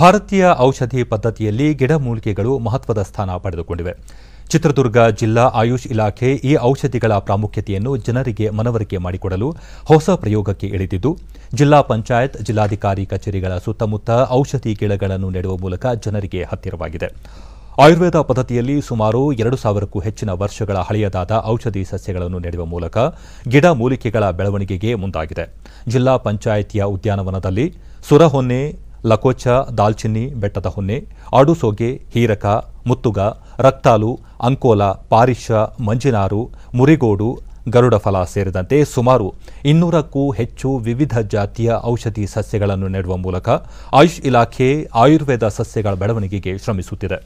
ಭಾರತೀಯ ಔಷಧಿ ಪದ್ಧತಿಯಲ್ಲಿ ಗಿಡಮೂಲಿಕೆಗಳು ಮಹತ್ವದ ಸ್ಥಾನ ಪಡೆದುಕೊಂಡಿವೆ ಚಿತ್ರದುರ್ಗ ಜಿಲ್ಲಾ ಆಯುಷ್ ಇಲಾಖೆ ಈ ಔಷಧಿಗಳ ಪ್ರಾಮುಖ್ಯತೆಯನ್ನು ಜನರಿಗೆ ಮನವರಿಕೆ ಮಾಡಿಕೊಡಲು ಹೊಸ ಪ್ರಯೋಗಕ್ಕೆ ಇಳಿದಿದ್ದು ಜಿಲ್ಲಾ ಪಂಚಾಯತ್ ಜಿಲ್ಲಾಧಿಕಾರಿ ಕಚೇರಿಗಳ ಸುತ್ತಮುತ್ತ ಔಷಧಿ ಗಿಡಗಳನ್ನು ನೆಡುವ ಮೂಲಕ ಜನರಿಗೆ ಹತ್ತಿರವಾಗಿದೆ ಆಯುರ್ವೇದ ಪದ್ಧತಿಯಲ್ಲಿ ಸುಮಾರು ಎರಡು ಸಾವಿರಕ್ಕೂ ಹೆಚ್ಚಿನ ವರ್ಷಗಳ ಹಳೆಯದಾದ ಔಷಧಿ ಸಸ್ಯಗಳನ್ನು ನೆಡುವ ಮೂಲಕ ಗಿಡ ಮೂಲಿಕೆಗಳ ಬೆಳವಣಿಗೆಗೆ ಮುಂದಾಗಿದೆ ಜಿಲ್ಲಾ ಪಂಚಾಯಿತಿಯ ಉದ್ಯಾನವನದಲ್ಲಿ ಸುರಹೊನ್ನೆ ಲಕೋಚ ದಾಲ್ಚಿನ್ನಿ ಬೆಟ್ಟದ ಹೊನ್ನೆ ಆಡುಸೋಗೆ ಹೀರಕ ಮುತ್ತುಗ ರಕ್ತಾಲು ಅಂಕೋಲ ಪಾರಿಷ ಮಂಜಿನಾರು ಮುರಿಗೋಡು ಗರುಡಫಲ ಸೇರಿದಂತೆ ಸುಮಾರು ಇನ್ನೂರಕ್ಕೂ ಹೆಚ್ಚು ವಿವಿಧ ಜಾತಿಯ ಔಷಧಿ ಸಸ್ಯಗಳನ್ನು ನೆಡುವ ಮೂಲಕ ಆಯುಷ್ ಇಲಾಖೆ ಆಯುರ್ವೇದ ಸಸ್ಯಗಳ ಬೆಳವಣಿಗೆಗೆ ಶ್ರಮಿಸುತ್ತಿದೆ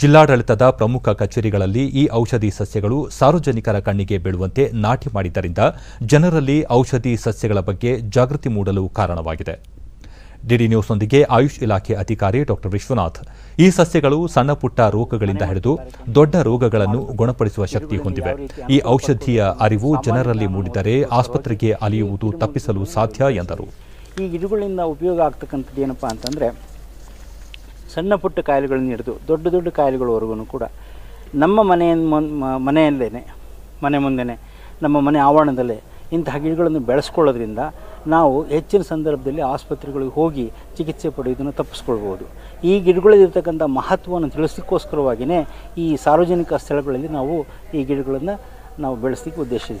ಜಿಲ್ಲಾಡಳಿತದ ಪ್ರಮುಖ ಕಚೇರಿಗಳಲ್ಲಿ ಈ ಔಷಧಿ ಸಸ್ಯಗಳು ಸಾರ್ವಜನಿಕರ ಕಣ್ಣಿಗೆ ಬೀಳುವಂತೆ ನಾಟಿ ಮಾಡಿದ್ದರಿಂದ ಜನರಲ್ಲಿ ಔಷಧಿ ಸಸ್ಯಗಳ ಬಗ್ಗೆ ಜಾಗೃತಿ ಮೂಡಲು ಕಾರಣವಾಗಿದೆ ಡಿಡಿ ನ್ಯೂಸ್ನೊಂದಿಗೆ ಆಯುಷ್ ಇಲಾಖೆ ಅಧಿಕಾರಿ ಡಾ ವಿಶ್ವನಾಥ್ ಈ ಸಸ್ಯಗಳು ಸಣ್ಣ ಪುಟ್ಟ ರೋಗಗಳಿಂದ ಹಿಡಿದು ದೊಡ್ಡ ರೋಗಗಳನ್ನು ಗುಣಪಡಿಸುವ ಶಕ್ತಿ ಹೊಂದಿವೆ ಈ ಔಷಧಿಯ ಅರಿವು ಜನರಲ್ಲಿ ಮೂಡಿದರೆ ಆಸ್ಪತ್ರೆಗೆ ಅಲಿಯುವುದು ತಪ್ಪಿಸಲು ಸಾಧ್ಯ ಎಂದರು ಈ ಗಿಡಗಳಿಂದ ಉಪಯೋಗ ಆಗ್ತಕ್ಕಂಥದ್ದು ಏನಪ್ಪ ಅಂತಂದರೆ ಸಣ್ಣ ಪುಟ್ಟ ಕಾಯಿಲೆಗಳನ್ನು ಹಿಡಿದು ದೊಡ್ಡ ದೊಡ್ಡ ಕಾಯಿಲೆಗಳವರೆಗೂ ಕೂಡ ನಮ್ಮ ಮನೆಯ ಮನೆಯಲ್ಲೇ ಮನೆ ಮುಂದೆನೆ ನಮ್ಮ ಮನೆ ಆವರಣದಲ್ಲೇ ಇಂತಹ ಗಿಡಗಳನ್ನು ಬೆಳೆಸ್ಕೊಳ್ಳೋದ್ರಿಂದ ನಾವು ಹೆಚ್ಚಿನ ಸಂದರ್ಭದಲ್ಲಿ ಆಸ್ಪತ್ರೆಗಳಿಗೆ ಹೋಗಿ ಚಿಕಿತ್ಸೆ ಪಡೆಯೋದನ್ನು ತಪ್ಪಿಸ್ಕೊಳ್ಬೋದು ಈ ಗಿಡಗಳಲ್ಲಿರ್ತಕ್ಕಂಥ ಮಹತ್ವವನ್ನು ತಿಳಿಸೋಕ್ಕೋಸ್ಕರವಾಗಿಯೇ ಈ ಸಾರ್ವಜನಿಕ ಸ್ಥಳಗಳಲ್ಲಿ ನಾವು ಈ ಗಿಡಗಳನ್ನು ನಾವು ಬೆಳೆಸಲಿಕ್ಕೆ ಉದ್ದೇಶಿಸಿದ್ದೀವಿ